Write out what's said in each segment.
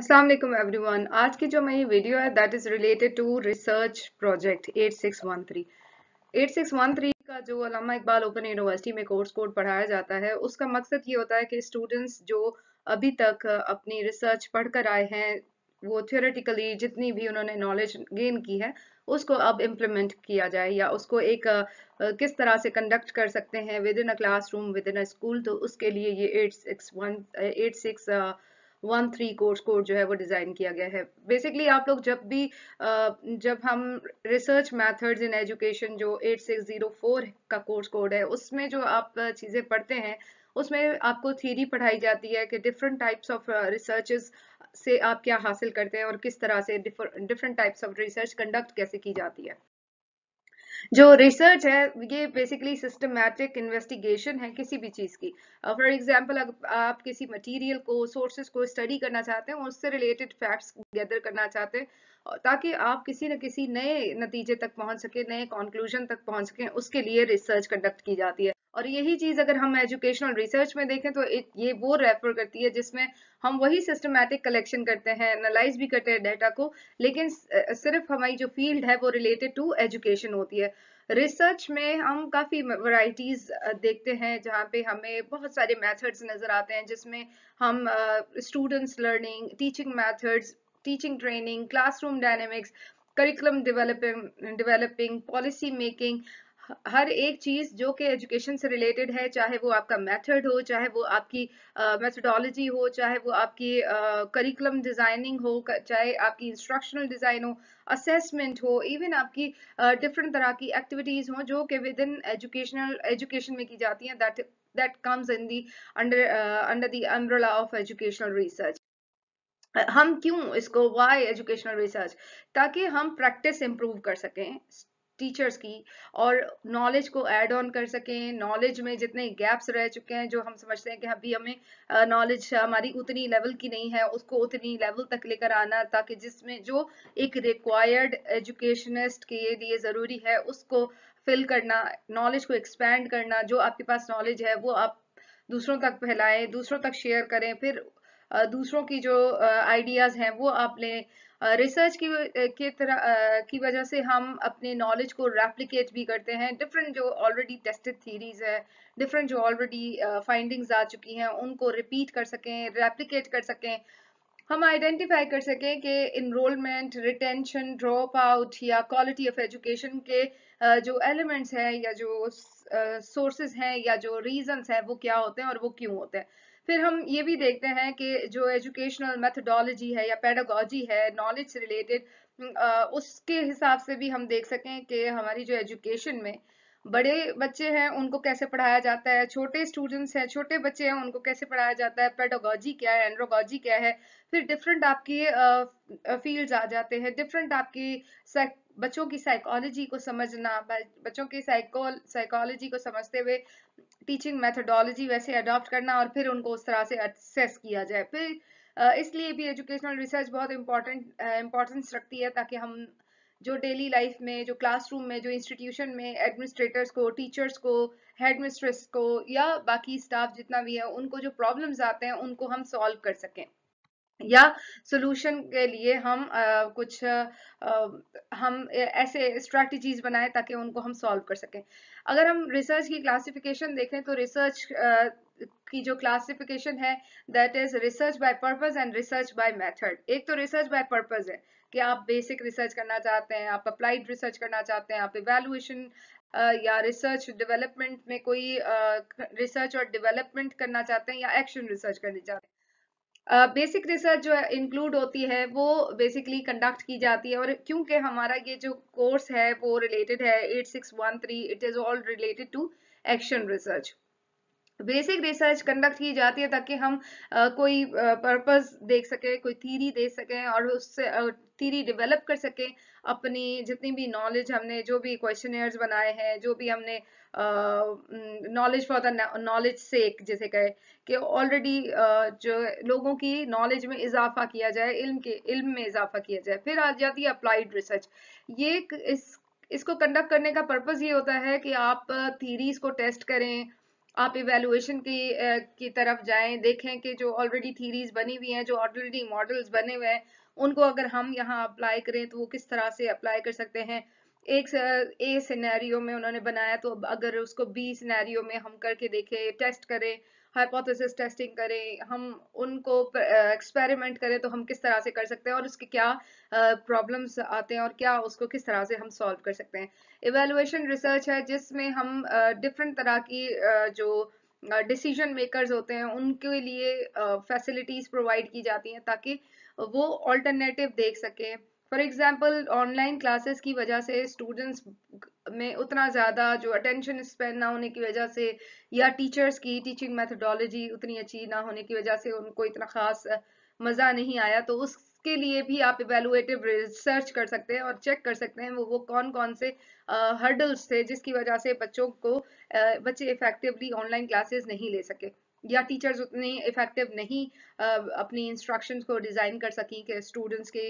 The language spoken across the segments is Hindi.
अस्सलाम वालेकुम एवरीवन आज की जो मेरी वीडियो है that is related to research project 8613 8613 का जो अलामा इकबाल ओपन यूनिवर्सिटी में कोर्स कोड पढ़ाया जाता है उसका मकसद ये होता है कि स्टूडेंट्स जो अभी तक अपनी रिसर्च पढ़कर आए हैं वो थियोरेटिकली जितनी भी उन्होंने नॉलेज गेन की है उसको अब इम्प्लीमेंट किया जाए या उसको एक किस तरह से कंडक्ट कर सकते हैं with in a classroom with in a school तो उसके लिए ये eight six one eight six one three course code जो है वो डिज़ाइन किया गया है बेसिकली आप लोग जब भी जब हम रिसर्च मैथड्स इन एजुकेशन जो एट सिक्स जीरो फोर का कोर्स कोड है उसमें जो आप चीज़ें पढ़ते हैं उसमें आपको थीरी पढ़ाई जाती है कि डिफरेंट टाइप्स ऑफ रिसर्चेस से आप क्या हासिल करते हैं और किस तरह से different types of research conduct कैसे की जाती है जो रिसर्च है ये बेसिकली सिस्टमैटिक इन्वेस्टिगेशन है किसी भी चीज़ की फॉर uh, एग्जाम्पल अगर आप किसी मटीरियल को सोर्सेज को स्टडी करना चाहते हैं उससे रिलेटेड फैक्ट्स गैदर करना चाहते हैं ताकि आप किसी न किसी नए नतीजे तक पहुंच सके नए कॉन्क्लूजन तक पहुंच सके उसके लिए रिसर्च कंडक्ट की जाती है और यही चीज अगर हम एजुकेशनल रिसर्च में देखें तो ये वो रेफर करती है जिसमें हम वही सिस्टमैटिक कलेक्शन करते हैं एनालाइज भी करते हैं डेटा को लेकिन सिर्फ हमारी जो फील्ड है वो रिलेटेड टू एजुकेशन होती है रिसर्च में हम काफ़ी वैरायटीज़ देखते हैं जहाँ पे हमें बहुत सारे मेथड्स नज़र आते हैं जिसमें हम students learning teaching methods teaching training classroom dynamics curriculum developing developing policy making हर एक चीज़ जो कि एजुकेशन से रिलेटेड है चाहे वो आपका मेथड हो चाहे वो आपकी मेथडोलॉजी uh, हो चाहे वो आपकी करिकुलम uh, डिज़ाइनिंग हो चाहे आपकी इंस्ट्रक्शनल डिज़ाइन हो असेसमेंट हो इवन आपकी डिफरेंट uh, तरह की एक्टिविटीज़ हो जो कि विद इन एजुकेशनल एजुकेशन में की जाती हैं that that comes in the under under the umbrella of educational research हम क्यों इसको वाई एजुकेशनल रिसर्च ताकि हम प्रैक्टिस इंप्रूव कर सकें टीचर्स की और नॉलेज को ऐड ऑन कर सकें नॉलेज में जितने गैप्स रह चुके हैं जो हम समझते हैं कि अभी हमें नॉलेज हमारी उतनी लेवल की नहीं है उसको उतनी लेवल तक लेकर आना ताकि जिसमें जो एक रिक्वायर्ड एजुकेशनिस्ट के लिए ज़रूरी है उसको फिल करना नॉलेज को एक्सपैंड करना जो आपके पास नॉलेज है वो आप दूसरों तक फैलाएं दूसरों तक शेयर करें फिर दूसरों की जो आइडियाज़ हैं वो आप लें रिसर्च की के तरह की वजह से हम अपने नॉलेज को रेप्लिकेट भी करते हैं डिफरेंट जो ऑलरेडी टेस्टेड थीरीज है डिफरेंट जो ऑलरेडी फाइंडिंग्स आ चुकी हैं उनको रिपीट कर सकें रेप्लिकेट कर सकें हम आइडेंटिफाई कर सकें कि इनरोलमेंट रिटेंशन ड्रॉप आउट या क्वालिटी ऑफ एजुकेशन के जो एलिमेंट्स हैं या जो सोर्सेज हैं या जो रीजन्स हैं वो क्या होते हैं और वो क्यों होते हैं फिर हम ये भी देखते हैं कि जो एजुकेशनल मेथडोलॉजी है या पेडागोजी है नॉलेज से रिलेटेड उसके हिसाब से भी हम देख सकें कि हमारी जो एजुकेशन में बड़े बच्चे हैं उनको कैसे पढ़ाया जाता है छोटे स्टूडेंट्स हैं छोटे बच्चे हैं उनको कैसे पढ़ाया जाता है पेडोगॉजी क्या है एंड्रोगॉजी क्या है फिर डिफरेंट आपकी फील्ड्स आ जाते हैं डिफरेंट आपकी बच्चों की साइकोलॉजी को समझना बच्चों की साइको साइकोलॉजी को समझते हुए टीचिंग मेथडोलॉजी वैसे अडॉप्ट करना और फिर उनको उस तरह से एक्सेस किया जाए फिर इसलिए भी एजुकेशनल रिसर्च बहुत इम्पोर्टेंट इम्पोर्टेंस रखती है ताकि हम जो डेली लाइफ में जो क्लासरूम में जो इंस्टीट्यूशन में एडमिनिस्ट्रेटर्स को टीचर्स को हेड मिस्ट्रेस को या बाकी स्टाफ जितना भी है उनको जो प्रॉब्लम्स आते हैं उनको हम सॉल्व कर सकें या सोल्यूशन के लिए हम आ, कुछ आ, हम ऐसे स्ट्रैटेजीज बनाए ताकि उनको हम सॉल्व कर सकें अगर हम रिसर्च की क्लासिफिकेशन देखें तो रिसर्च की जो क्लासिफिकेशन है that is research by purpose and research by method एक तो रिसर्च बाय पर्पस है कि आप बेसिक रिसर्च करना चाहते हैं आप अप्लाइड रिसर्च करना चाहते हैं आप इवेलुएशन या रिसर्च डेवलपमेंट में कोई रिसर्च और डेवलपमेंट करना चाहते हैं या एक्शन रिसर्च करनी चाहते हैं बेसिक uh, रिसर्च जो इंक्लूड होती है वो बेसिकली कंडक्ट की जाती है और क्योंकि हमारा ये जो कोर्स है वो रिलेटेड है eight six one three it is all related to action research basic research conduct की जाती है ताकि हम आ, कोई पर्पस देख सके कोई थीरी दे सकें और उससे थीरी डेवलप कर सके अपनी जितनी भी नॉलेज हमने जो भी क्वेश्चन बनाए हैं जो भी हमने knowledge for the knowledge sake जैसे कहे कि ऑलरेडी जो लोगों की नॉलेज में इजाफा किया जाए इल्म के इल्म में इजाफा किया जाए फिर आ जाती है अप्लाइड रिसर्च ये इस इसको कंडक्ट करने का पर्पज़ ये होता है कि आप थीरीज को टेस्ट करें आप इवेलुएशन की की तरफ जाएं देखें कि जो ऑलरेडी थीरीज बनी हुई हैं जो ऑलरेडी मॉडल्स बने हुए हैं उनको अगर हम यहाँ अप्लाई करें तो वो किस तरह से अप्लाई कर सकते हैं एक ए सिनेरियो में उन्होंने बनाया तो अगर उसको बी सिनेरियो में हम करके देखें टेस्ट करें हाइपोथेसिस टेस्टिंग करें हम उनको एक्सपेरिमेंट करें तो हम किस तरह से कर सकते हैं और उसके क्या प्रॉब्लम्स आते हैं और क्या उसको किस तरह से हम सॉल्व कर सकते हैं इवेलुएशन रिसर्च है जिसमें हम डिफरेंट तरह की जो डिसीजन मेकर्स होते हैं उनके लिए फैसिलिटीज़ प्रोवाइड की जाती हैं ताकि वो ऑल्टरनेटिव देख सकें फॉर एग्जाम्पल ऑनलाइन क्लासेस की वजह से स्टूडेंट्स में उतना ज़्यादा जो अटेंशन स्पेंड ना होने की वजह से या टीचर्स की टीचिंग मैथडोलॉजी उतनी अच्छी ना होने की वजह से उनको इतना खास मज़ा नहीं आया तो उसके लिए भी आप इवेलुएटिव रिसर्च कर सकते हैं और चेक कर सकते हैं वो वो कौन कौन से हर्डल्स थे जिसकी वजह से बच्चों को आ, बच्चे इफेक्टिवली ऑनलाइन क्लासेस नहीं ले सके या टीचर्स उतने इफेक्टिव नहीं अपनी इंस्ट्रक्शन को डिज़ाइन कर सकें कि स्टूडेंट्स के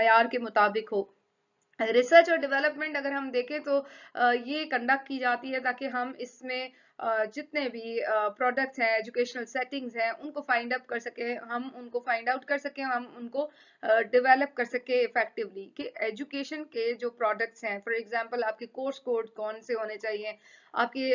मैार के मुताबिक हो रिसर्च और डेवलपमेंट अगर हम देखें तो ये कंडक्ट की जाती है ताकि हम इसमें जितने भी प्रोडक्ट्स हैं एजुकेशनल सेटिंग्स हैं उनको फाइंड अप कर सके हम उनको फाइंड आउट कर सके हम उनको डेवलप कर सके इफेक्टिवली कि एजुकेशन के जो प्रोडक्ट्स हैं फॉर एग्जांपल आपके कोर्स कोड कौन से होने चाहिए आपके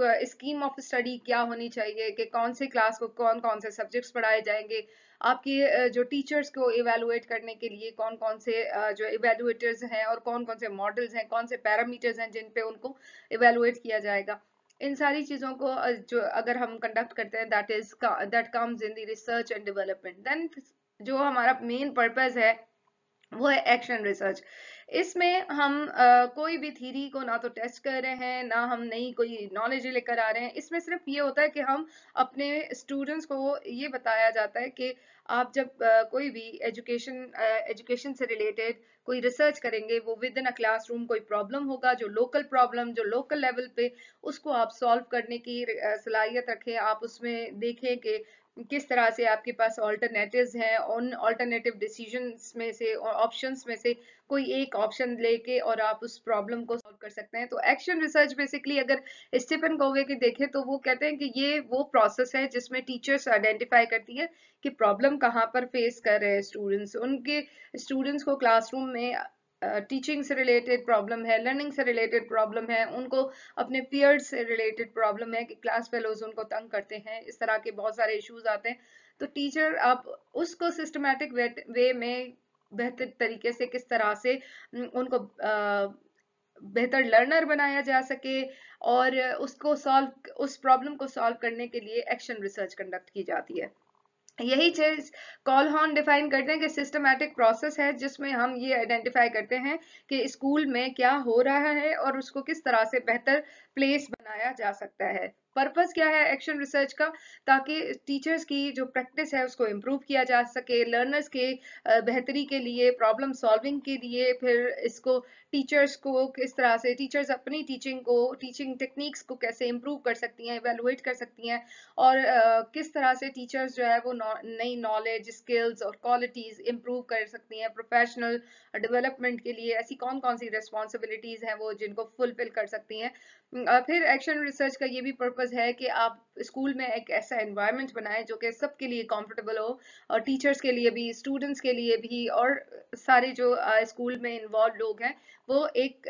स्कीम ऑफ स्टडी क्या होनी चाहिए कि कौन से क्लास को कौन कौन से सब्जेक्ट्स पढ़ाए जाएंगे आपके जो टीचर्स को इवेलुएट करने के लिए कौन कौन से जो इवेलुएटर्स हैं और कौन कौन से मॉडल्स हैं कौन से पैरामीटर्स हैं जिन पे उनको इवेलुएट किया जाएगा इन सारी चीज़ों को जो अगर हम कंडक्ट करते हैं that is that comes in the research and development then जो हमारा मेन पर्पज़ है वो है एक्शन रिसर्च इसमें हम आ, कोई भी थीरी को ना तो टेस्ट कर रहे हैं ना हम नई कोई नॉलेज लेकर आ रहे हैं इसमें सिर्फ ये होता है कि हम अपने स्टूडेंट्स को ये बताया जाता है कि आप जब आ, कोई भी एजुकेशन एजुकेशन से रिलेटेड कोई रिसर्च करेंगे वो विद इन अ क्लासरूम कोई प्रॉब्लम होगा जो लोकल प्रॉब्लम जो लोकल लेवल पे उसको आप सॉल्व करने की सलाहियत रखें आप उसमें देखें कि किस तरह से आपके पास ऑल्टरनेटिव्स हैं उन ऑल्टरनेटिव डिसीजंस में से और ऑप्शंस में से कोई एक ऑप्शन लेके और आप उस प्रॉब्लम को सॉल्व कर सकते हैं तो एक्शन रिसर्च बेसिकली अगर स्टीफन कोवे की देखें तो वो कहते हैं कि ये वो प्रोसेस है जिसमें टीचर्स आइडेंटिफाई करती है कि प्रॉब्लम कहाँ पर फेस कर रहे हैं स्टूडेंट्स उनके स्टूडेंट्स को क्लासरूम में टीचिंग से रिलेटेड प्रॉब्लम है लर्निंग से रिलेटेड प्रॉब्लम है उनको अपने पीयर्स से रिलेटेड प्रॉब्लम है कि क्लास फेलोज उनको तंग करते हैं इस तरह के बहुत सारे इश्यूज आते हैं तो टीचर आप उसको सिस्टमेटिक वे में बेहतर तरीके से किस तरह से उनको बेहतर लर्नर बनाया जा सके और उसको सॉल्व उस प्रॉब्लम को सॉल्व करने के लिए एक्शन रिसर्च कंडक्ट की जाती है यही चीज हॉन डिफाइन करते हैं कि सिस्टमैटिक प्रोसेस है जिसमें हम ये आइडेंटिफाई करते हैं कि स्कूल में क्या हो रहा है और उसको किस तरह से बेहतर प्लेस बनाया जा सकता है पर्पस क्या है एक्शन रिसर्च का ताकि टीचर्स की जो प्रैक्टिस है उसको इम्प्रूव किया जा सके लर्नर्स के बेहतरी के लिए प्रॉब्लम सॉल्विंग के लिए फिर इसको टीचर्स को किस तरह से टीचर्स अपनी टीचिंग को टीचिंग टेक्निक्स को कैसे इम्प्रूव कर सकती हैं एवेलुएट कर सकती हैं और uh, किस तरह से टीचर्स जो है वो नई नॉलेज स्किल्स और क्वालिटीज़ इम्प्रूव कर सकती हैं प्रोफेशनल डेवलपमेंट के लिए ऐसी कौन कौन सी रिस्पॉन्सिबिलिटीज़ हैं वो जिनको फुलफिल कर सकती हैं uh, फिर एक्शन रिसर्च का ये भी पर्पज पर्पज़ है कि आप स्कूल में एक ऐसा इन्वायरमेंट बनाएं जो कि सबके लिए कंफर्टेबल हो और टीचर्स के लिए भी स्टूडेंट्स के लिए भी और सारे जो स्कूल में इन्वॉल्व लोग हैं वो एक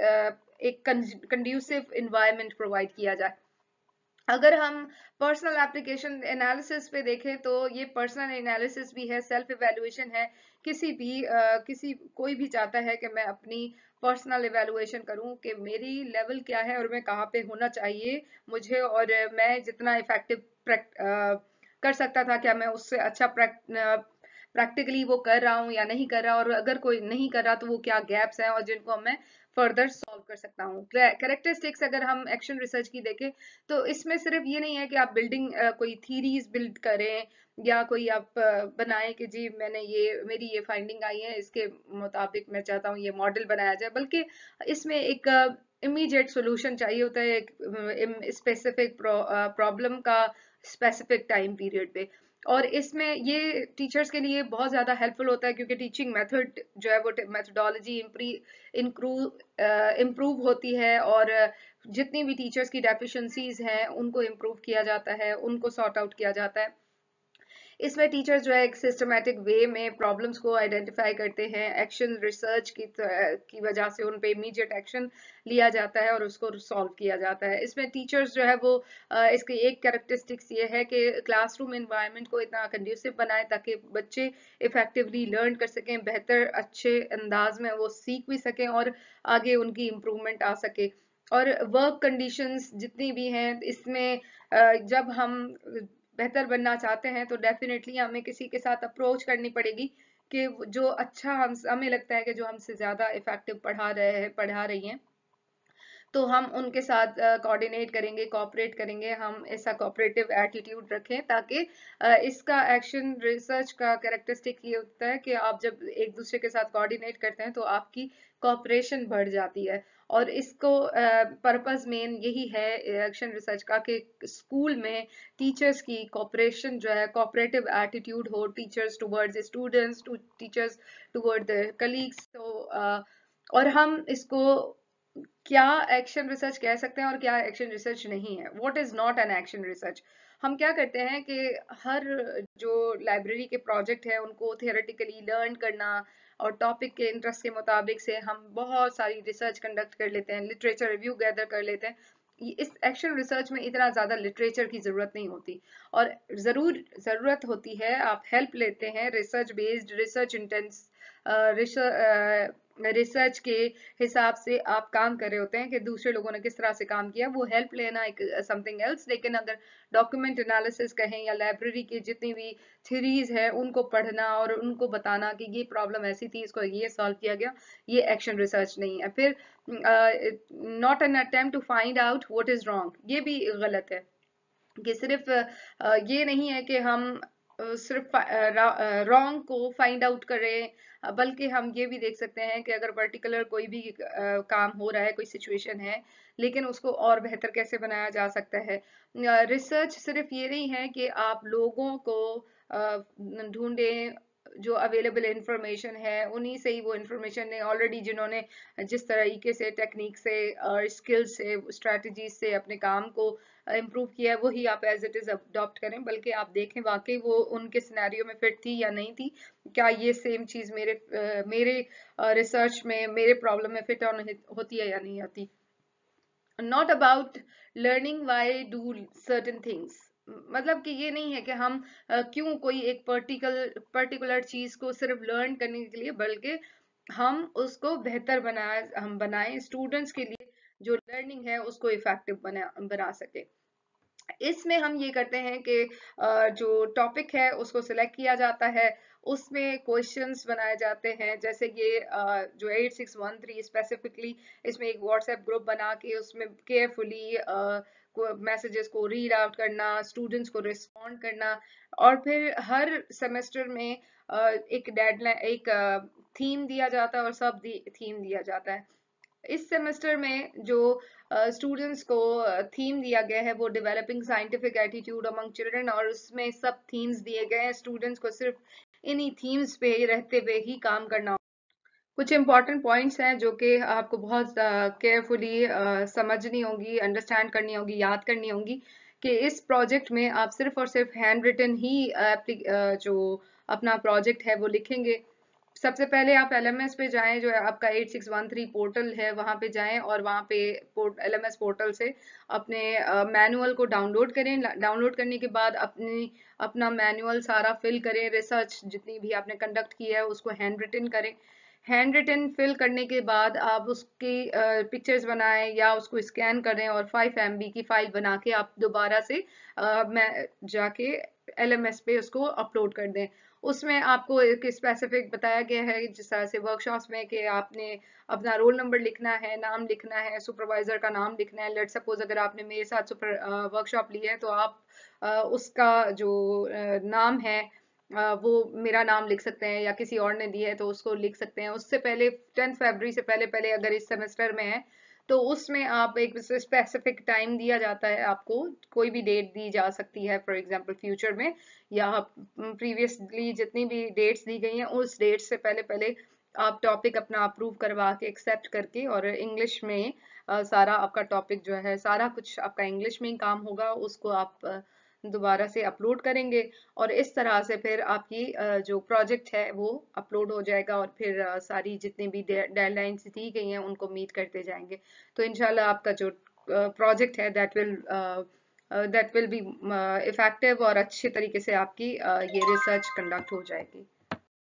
एक कंड्यूसिव इन्वायरमेंट प्रोवाइड किया जाए अगर हम पर्सनल एप्लीकेशन एनालिसिस पे देखें तो ये पर्सनल एनालिसिस भी है सेल्फ इवेल्युएशन है किसी भी आ, किसी कोई भी चाहता है कि मैं अपनी पर्सनल इवेलुएशन करूं कि मेरी लेवल क्या है और मैं कहाँ पे होना चाहिए मुझे और मैं जितना इफेक्टिव कर सकता था क्या मैं उससे अच्छा प्रैक्टिकली वो कर रहा हूँ या नहीं कर रहा और अगर कोई नहीं कर रहा तो वो क्या गैप्स हैं और जिनको हमें फर्दर सॉल्व कर सकता हूँ करेक्टरिस्टिक्स अगर हम एक्शन रिसर्च की देखें तो इसमें सिर्फ ये नहीं है कि आप बिल्डिंग कोई थीरीज बिल्ड करें या कोई आप बनाएं कि जी मैंने ये मेरी ये फाइंडिंग आई है इसके मुताबिक मैं चाहता हूँ ये मॉडल बनाया जाए बल्कि इसमें एक इमीडिएट सोल्यूशन चाहिए होता है एक स्पेसिफिक प्रॉब्लम का स्पेसिफिक टाइम पीरियड पे और इसमें ये टीचर्स के लिए बहुत ज़्यादा हेल्पफुल होता है क्योंकि टीचिंग मेथड जो है वो मेथडोलॉजी इम्प्रूव होती है और जितनी भी टीचर्स की डेफिशिएंसीज हैं उनको इम्प्रूव किया जाता है उनको सॉर्ट आउट किया जाता है इसमें टीचर्स जो है एक सिस्टमेटिक वे में प्रॉब्लम्स को आइडेंटिफाई करते हैं एक्शन रिसर्च की की वजह से उन पे इमीडिएट एक्शन लिया जाता है और उसको सॉल्व किया जाता है इसमें टीचर्स जो है वो इसकी एक कैरेक्टरिस्टिक्स ये है कि क्लासरूम इन्वायरमेंट को इतना कंड्यूसिव बनाए ताकि बच्चे इफेक्टिवली लर्न कर सकें बेहतर अच्छे अंदाज में वो सीख भी सकें और आगे उनकी इम्प्रूवमेंट आ सके और वर्क कंडीशंस जितनी भी हैं इसमें जब हम बेहतर बनना चाहते हैं तो डेफिनेटली हमें किसी के साथ अप्रोच करनी पड़ेगी कि जो अच्छा हम हमें लगता है कि जो हमसे ज़्यादा इफेक्टिव पढ़ा रहे हैं पढ़ा रही हैं तो हम उनके साथ कोऑर्डिनेट करेंगे कॉपरेट करेंगे हम ऐसा कॉपरेटिव एटीट्यूड रखें ताकि इसका एक्शन रिसर्च का कैरेक्टरिस्टिक ये होता है कि आप जब एक दूसरे के साथ कोऑर्डिनेट करते हैं तो आपकी कॉपरेशन बढ़ जाती है और इसको पर्पस मेन यही है एक्शन रिसर्च का कि स्कूल में टीचर्स की कॉपरेशन जो है कॉपरेटिव एटीट्यूड हो teachers towards students to teachers toward colleagues तो और हम इसको क्या एक्शन रिसर्च कह सकते हैं और क्या एक्शन रिसर्च नहीं है what is not an action research हम क्या करते हैं कि हर जो लाइब्रेरी के प्रोजेक्ट है उनको थियोरेटिकली लर्न करना और टॉपिक के इंटरेस्ट के मुताबिक से हम बहुत सारी रिसर्च कंडक्ट कर लेते हैं लिटरेचर रिव्यू गैदर कर लेते हैं इस एक्शन रिसर्च में इतना ज़्यादा लिटरेचर की ज़रूरत नहीं होती और ज़रूर ज़रूरत होती है आप हेल्प लेते हैं research based research intense research के हिसाब से आप काम कर रहे होते हैं कि दूसरे लोगों ने किस तरह से काम किया वो हेल्प लेना एक समथिंग एल्स लेकिन अगर डॉक्यूमेंट एनालिसिस कहें या लाइब्रेरी की जितनी भी थीरीज है उनको पढ़ना और उनको बताना कि ये प्रॉब्लम ऐसी थी इसको ये सॉल्व किया गया ये एक्शन रिसर्च नहीं है फिर not an attempt to find out what is wrong ये भी गलत है कि सिर्फ ये नहीं है कि हम सिर्फ रॉन्ग को फाइंड आउट करें बल्कि हम ये भी देख सकते हैं कि अगर पर्टिकुलर कोई भी काम हो रहा है कोई सिचुएशन है लेकिन उसको और बेहतर कैसे बनाया जा सकता है रिसर्च सिर्फ ये नहीं है कि आप लोगों को ढूंढें जो अवेलेबल इंफॉर्मेशन है उन्हीं से ही वो इंफॉर्मेशन ने ऑलरेडी जिन्होंने जिस तरीके से टेक्निक से और स्किल्स से स्ट्रैटेजी से अपने काम को इम्प्रूव किया है वही आप एज इट इज़ अडॉप्ट करें बल्कि आप देखें वाकई वो उनके सिनेरियो में फिट थी या नहीं थी क्या ये सेम चीज़ मेरे मेरे रिसर्च में मेरे प्रॉब्लम में फिट ऑन होती है या नहीं होती not about learning why do certain things मतलब कि ये नहीं है कि हम क्यों कोई एक पर्टिकल पर्टिकुलर चीज को सिर्फ लर्न करने के लिए बल्कि हम उसको बेहतर बना हम बनाए स्टूडेंट्स के लिए जो लर्निंग है उसको इफेक्टिव बना बना सके इसमें हम ये करते हैं कि जो टॉपिक है उसको सिलेक्ट किया जाता है उसमें क्वेश्चंस बनाए जाते हैं जैसे ये जो 8613 स्पेसिफिकली इसमें एक व्हाट्सएप ग्रुप बना के उसमें केयरफुली मैसेजेस को रीड आउट करना स्टूडेंट्स को रिस्पॉन्ड करना और फिर हर सेमेस्टर में एक डेडलाइन एक थीम दिया जाता है और सब थीम दिया जाता है इस सेमेस्टर में जो स्टूडेंट्स को थीम दिया गया है वो developing scientific attitude among children और उसमें सब थीम्स दिए गए हैं स्टूडेंट्स को सिर्फ इन्हीं थीम्स पे रहते हुए ही काम करना कुछ इंपॉर्टेंट पॉइंट्स हैं जो कि आपको बहुत केयरफुली समझनी होगी अंडरस्टैंड करनी होगी याद करनी होगी कि इस प्रोजेक्ट में आप सिर्फ और सिर्फ हैंड रिटन ही जो अपना प्रोजेक्ट है वो लिखेंगे सबसे पहले आप एल पे जाएं जो आपका 8613 पोर्टल है वहाँ पे जाएं और वहाँ पे पोर्ट एल पोर्टल से अपने मैनुअल को डाउनलोड करें डाउनलोड करने के बाद अपनी अपना मैनुअल सारा फिल करें रिसर्च जितनी भी आपने कंडक्ट किया है उसको हैंड रिटन करें हैंड रिटन फिल करने के बाद आप उसकी पिक्चर्स बनाएं या उसको स्कैन करें और फाइव एम की फाइल बना के आप दोबारा से मैं जाके एल पे उसको अपलोड कर दें उसमें आपको एक स्पेसिफिक बताया गया है जिस तरह से वर्कशॉप्स में कि आपने अपना रोल नंबर लिखना है नाम लिखना है सुपरवाइजर का नाम लिखना है लेट सपोज अगर आपने मेरे साथ सुपर वर्कशॉप ली है तो आप उसका जो नाम है वो मेरा नाम लिख सकते हैं या किसी और ने दी है तो उसको लिख सकते हैं उससे पहले टेंथ फेबरी से पहले पहले अगर इस सेमेस्टर में है तो उसमें आप एक स्पेसिफिक टाइम दिया जाता है आपको कोई भी डेट दी जा सकती है फॉर एग्जांपल फ्यूचर में या प्रीवियसली जितनी भी डेट्स दी गई हैं उस डेट से पहले पहले आप टॉपिक अपना अप्रूव करवा के एक्सेप्ट करके और इंग्लिश में आ, सारा आपका टॉपिक जो है सारा कुछ आपका इंग्लिश में ही काम होगा उसको आप दोबारा से अपलोड करेंगे और इस तरह से फिर आपकी जो प्रोजेक्ट है वो अपलोड हो जाएगा और फिर सारी जितनी भी डेडलाइंस दी गई हैं उनको मीट करते जाएंगे तो इनशाला आपका जो प्रोजेक्ट है that will that will be effective और अच्छे तरीके से आपकी uh, ये रिसर्च कंडक्ट हो जाएगी